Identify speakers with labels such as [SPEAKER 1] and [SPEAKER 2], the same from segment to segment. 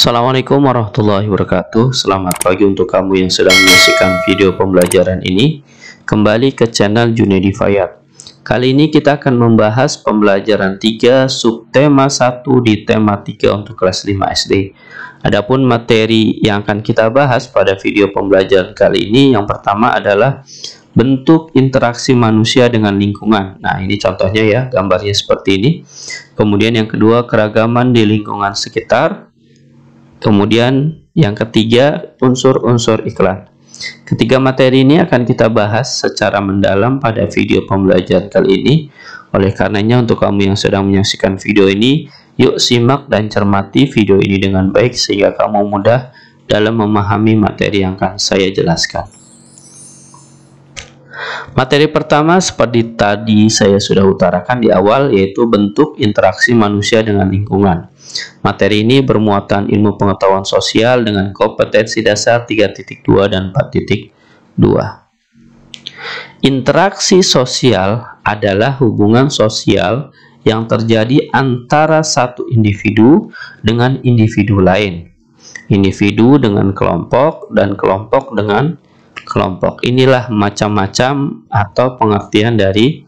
[SPEAKER 1] Assalamualaikum warahmatullahi wabarakatuh Selamat pagi untuk kamu yang sedang menyaksikan video pembelajaran ini Kembali ke channel Junedi Fayat Kali ini kita akan membahas pembelajaran 3 subtema 1 di tema 3 untuk kelas 5 SD Adapun materi yang akan kita bahas pada video pembelajaran kali ini Yang pertama adalah bentuk interaksi manusia dengan lingkungan. Nah, ini contohnya ya, gambarnya seperti ini. Kemudian yang kedua, keragaman di lingkungan sekitar. Kemudian yang ketiga, unsur-unsur iklan. Ketiga materi ini akan kita bahas secara mendalam pada video pembelajaran kali ini. Oleh karenanya untuk kamu yang sedang menyaksikan video ini, yuk simak dan cermati video ini dengan baik sehingga kamu mudah dalam memahami materi yang akan saya jelaskan. Materi pertama seperti tadi saya sudah utarakan di awal yaitu bentuk interaksi manusia dengan lingkungan. Materi ini bermuatan ilmu pengetahuan sosial dengan kompetensi dasar 3.2 dan 4.2. Interaksi sosial adalah hubungan sosial yang terjadi antara satu individu dengan individu lain individu dengan kelompok dan kelompok dengan kelompok. Inilah macam-macam atau pengertian dari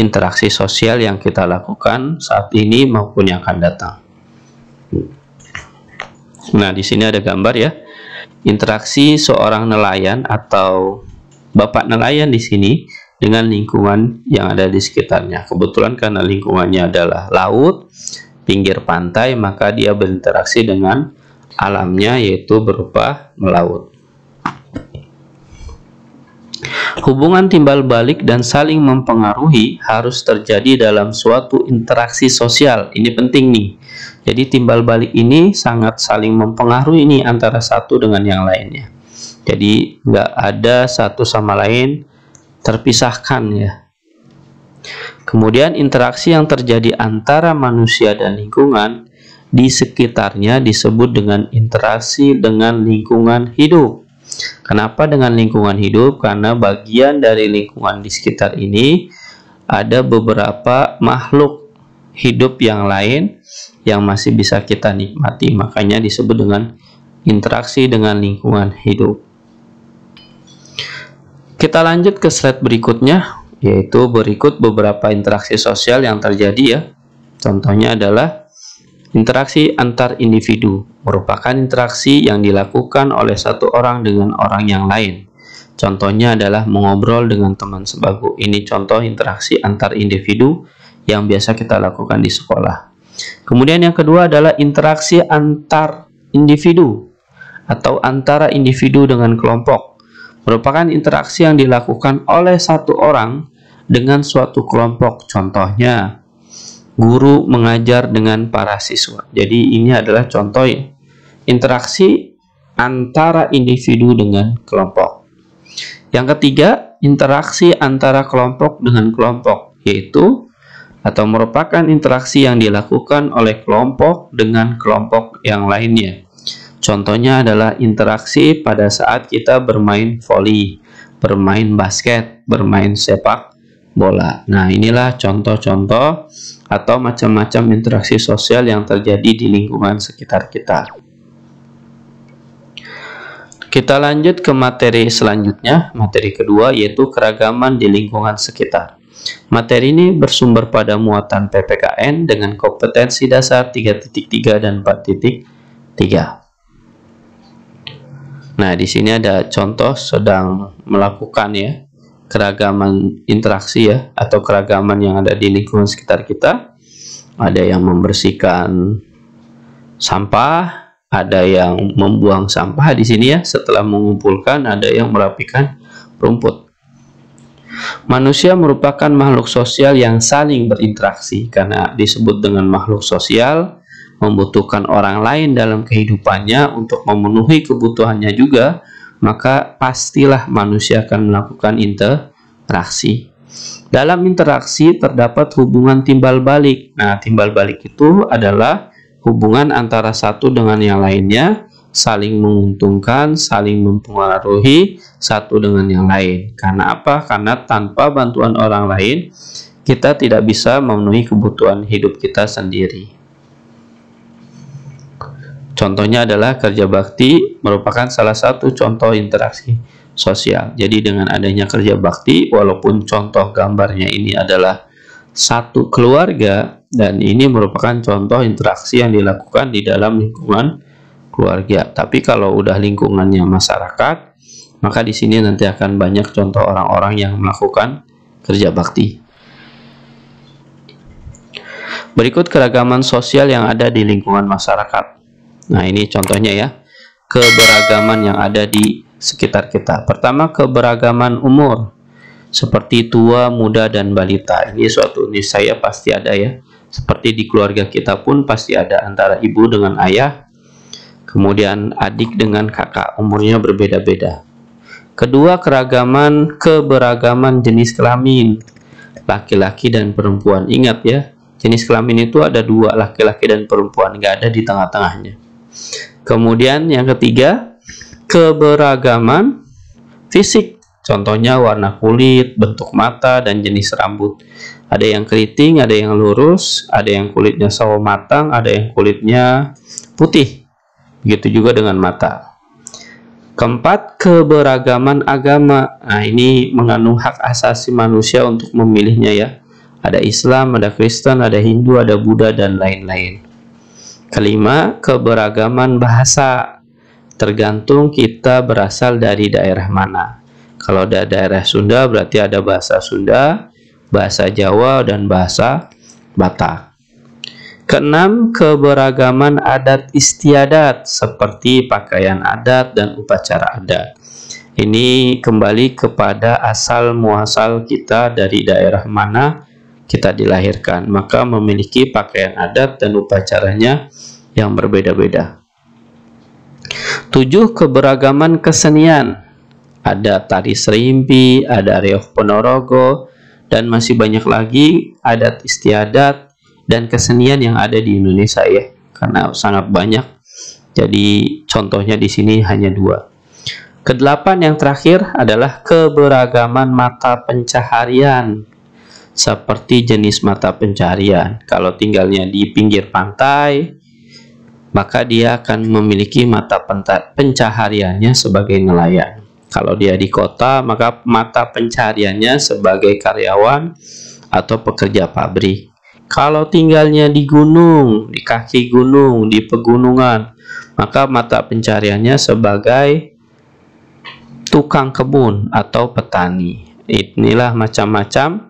[SPEAKER 1] interaksi sosial yang kita lakukan saat ini maupun yang akan datang. Nah, di sini ada gambar ya. Interaksi seorang nelayan atau bapak nelayan di sini dengan lingkungan yang ada di sekitarnya. Kebetulan karena lingkungannya adalah laut, pinggir pantai, maka dia berinteraksi dengan alamnya yaitu berupa melaut. Hubungan timbal balik dan saling mempengaruhi harus terjadi dalam suatu interaksi sosial. Ini penting nih. Jadi timbal balik ini sangat saling mempengaruhi ini antara satu dengan yang lainnya. Jadi nggak ada satu sama lain terpisahkan ya. Kemudian interaksi yang terjadi antara manusia dan lingkungan di sekitarnya disebut dengan interaksi dengan lingkungan hidup. Kenapa dengan lingkungan hidup? Karena bagian dari lingkungan di sekitar ini ada beberapa makhluk hidup yang lain yang masih bisa kita nikmati. Makanya disebut dengan interaksi dengan lingkungan hidup. Kita lanjut ke slide berikutnya, yaitu berikut beberapa interaksi sosial yang terjadi ya. Contohnya adalah Interaksi antar individu merupakan interaksi yang dilakukan oleh satu orang dengan orang yang lain. Contohnya adalah mengobrol dengan teman sebagu. Ini contoh interaksi antar individu yang biasa kita lakukan di sekolah. Kemudian yang kedua adalah interaksi antar individu atau antara individu dengan kelompok. Merupakan interaksi yang dilakukan oleh satu orang dengan suatu kelompok. Contohnya, guru mengajar dengan para siswa. Jadi ini adalah contoh ya, interaksi antara individu dengan kelompok. Yang ketiga, interaksi antara kelompok dengan kelompok, yaitu atau merupakan interaksi yang dilakukan oleh kelompok dengan kelompok yang lainnya. Contohnya adalah interaksi pada saat kita bermain voli, bermain basket, bermain sepak bola. Nah, inilah contoh-contoh atau macam-macam interaksi sosial yang terjadi di lingkungan sekitar kita. Kita lanjut ke materi selanjutnya, materi kedua yaitu keragaman di lingkungan sekitar. Materi ini bersumber pada muatan PPKN dengan kompetensi dasar 3.3 dan 4.3. Nah, di sini ada contoh sedang melakukan ya keragaman interaksi ya atau keragaman yang ada di lingkungan sekitar kita. Ada yang membersihkan sampah, ada yang membuang sampah di sini ya setelah mengumpulkan, ada yang merapikan rumput. Manusia merupakan makhluk sosial yang saling berinteraksi karena disebut dengan makhluk sosial membutuhkan orang lain dalam kehidupannya untuk memenuhi kebutuhannya juga, maka pastilah manusia akan melakukan inter interaksi. Dalam interaksi terdapat hubungan timbal balik. Nah, timbal balik itu adalah hubungan antara satu dengan yang lainnya saling menguntungkan, saling mempengaruhi satu dengan yang lain. Karena apa? Karena tanpa bantuan orang lain, kita tidak bisa memenuhi kebutuhan hidup kita sendiri. Contohnya adalah kerja bakti merupakan salah satu contoh interaksi sosial. Jadi dengan adanya kerja bakti, walaupun contoh gambarnya ini adalah satu keluarga dan ini merupakan contoh interaksi yang dilakukan di dalam lingkungan keluarga. Tapi kalau udah lingkungannya masyarakat, maka di sini nanti akan banyak contoh orang-orang yang melakukan kerja bakti. Berikut keragaman sosial yang ada di lingkungan masyarakat. Nah, ini contohnya ya. Keberagaman yang ada di sekitar kita. Pertama, keberagaman umur seperti tua, muda, dan balita. Ini suatu saya pasti ada ya. Seperti di keluarga kita pun pasti ada antara ibu dengan ayah, kemudian adik dengan kakak, umurnya berbeda-beda. Kedua, keragaman keberagaman jenis kelamin laki-laki dan perempuan. Ingat ya, jenis kelamin itu ada dua, laki-laki dan perempuan, nggak ada di tengah-tengahnya. Kemudian yang ketiga, keberagaman fisik, contohnya warna kulit, bentuk mata, dan jenis rambut. Ada yang keriting, ada yang lurus, ada yang kulitnya sawo matang, ada yang kulitnya putih. Begitu juga dengan mata. Keempat, keberagaman agama. Nah, ini mengandung hak asasi manusia untuk memilihnya ya. Ada Islam, ada Kristen, ada Hindu, ada Buddha, dan lain-lain. Kelima, keberagaman bahasa tergantung kita berasal dari daerah mana. Kalau ada daerah Sunda berarti ada bahasa Sunda, bahasa Jawa, dan bahasa Batak. Keenam, keberagaman adat istiadat seperti pakaian adat dan upacara adat. Ini kembali kepada asal muasal kita dari daerah mana kita dilahirkan, maka memiliki pakaian adat dan upacaranya yang berbeda-beda. Tujuh keberagaman kesenian. Ada tari serimpi, ada reok ponorogo, dan masih banyak lagi adat istiadat dan kesenian yang ada di Indonesia ya, karena sangat banyak. Jadi contohnya di sini hanya dua. Kedelapan yang terakhir adalah keberagaman mata pencaharian seperti jenis mata pencaharian. Kalau tinggalnya di pinggir pantai, maka dia akan memiliki mata pencahariannya sebagai nelayan. Kalau dia di kota, maka mata pencahariannya sebagai karyawan atau pekerja pabrik. Kalau tinggalnya di gunung, di kaki gunung, di pegunungan, maka mata pencahariannya sebagai tukang kebun atau petani. Inilah macam-macam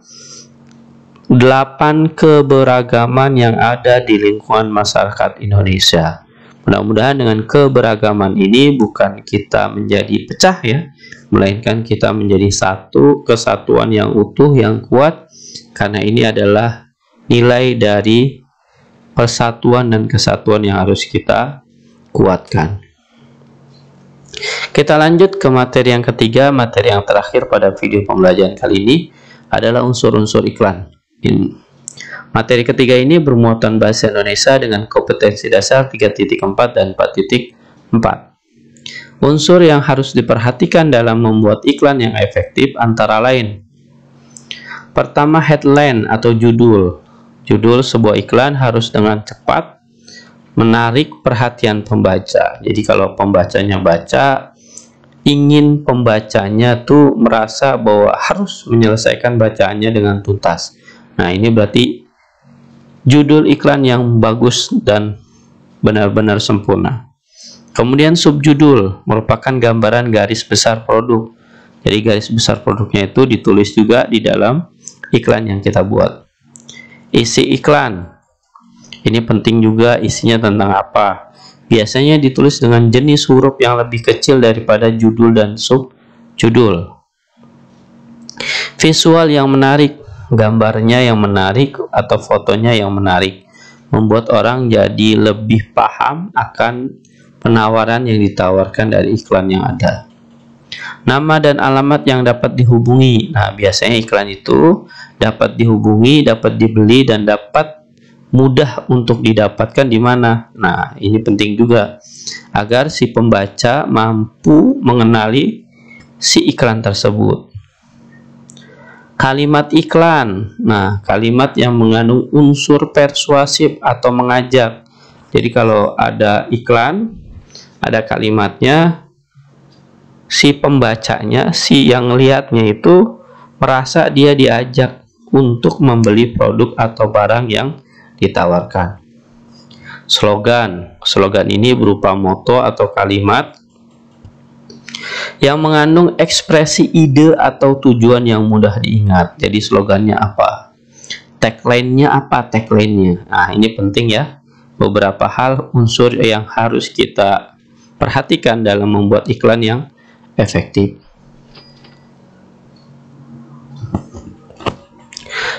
[SPEAKER 1] 8 keberagaman yang ada di lingkungan masyarakat Indonesia. Mudah-mudahan dengan keberagaman ini bukan kita menjadi pecah ya, melainkan kita menjadi satu kesatuan yang utuh, yang kuat, karena ini adalah nilai dari persatuan dan kesatuan yang harus kita kuatkan. Kita lanjut ke materi yang ketiga, materi yang terakhir pada video pembelajaran kali ini adalah unsur-unsur iklan. Materi ketiga ini bermuatan bahasa Indonesia dengan kompetensi dasar 3.4 dan 4.4. Unsur yang harus diperhatikan dalam membuat iklan yang efektif antara lain. Pertama, headline atau judul. Judul sebuah iklan harus dengan cepat menarik perhatian pembaca. Jadi kalau pembacanya baca, ingin pembacanya tuh merasa bahwa harus menyelesaikan bacaannya dengan tuntas. Nah, ini berarti judul iklan yang bagus dan benar-benar sempurna. Kemudian subjudul merupakan gambaran garis besar produk. Jadi garis besar produknya itu ditulis juga di dalam iklan yang kita buat. Isi iklan. Ini penting juga isinya tentang apa. Biasanya ditulis dengan jenis huruf yang lebih kecil daripada judul dan subjudul. Visual yang menarik gambarnya yang menarik atau fotonya yang menarik membuat orang jadi lebih paham akan penawaran yang ditawarkan dari iklan yang ada nama dan alamat yang dapat dihubungi nah biasanya iklan itu dapat dihubungi dapat dibeli dan dapat mudah untuk didapatkan di mana nah ini penting juga agar si pembaca mampu mengenali si iklan tersebut kalimat iklan. Nah, kalimat yang mengandung unsur persuasif atau mengajak. Jadi kalau ada iklan, ada kalimatnya si pembacanya, si yang lihatnya itu merasa dia diajak untuk membeli produk atau barang yang ditawarkan. Slogan. Slogan ini berupa moto atau kalimat yang mengandung ekspresi ide atau tujuan yang mudah diingat. Jadi slogannya apa? Tagline-nya apa? Tagline-nya. Nah, ini penting ya. Beberapa hal unsur yang harus kita perhatikan dalam membuat iklan yang efektif.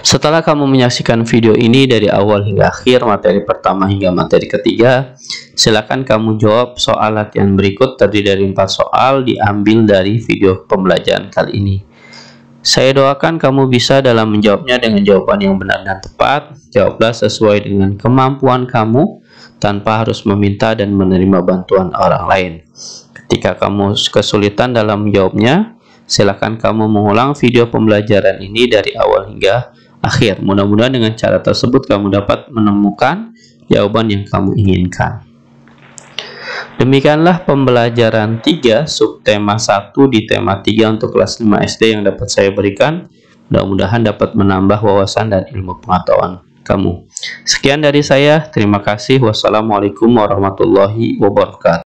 [SPEAKER 1] Setelah kamu menyaksikan video ini dari awal hingga akhir, materi pertama hingga materi ketiga, silakan kamu jawab soal latihan berikut Tadi dari 4 soal diambil dari video pembelajaran kali ini. Saya doakan kamu bisa dalam menjawabnya dengan jawaban yang benar dan tepat. Jawablah sesuai dengan kemampuan kamu tanpa harus meminta dan menerima bantuan orang lain. Ketika kamu kesulitan dalam menjawabnya, silakan kamu mengulang video pembelajaran ini dari awal hingga akhir akhir. Mudah-mudahan dengan cara tersebut kamu dapat menemukan jawaban yang kamu inginkan. Demikianlah pembelajaran 3 subtema 1 di tema 3 untuk kelas 5 SD yang dapat saya berikan. Mudah-mudahan dapat menambah wawasan dan ilmu pengetahuan kamu. Sekian dari saya, terima kasih. Wassalamualaikum warahmatullahi wabarakatuh.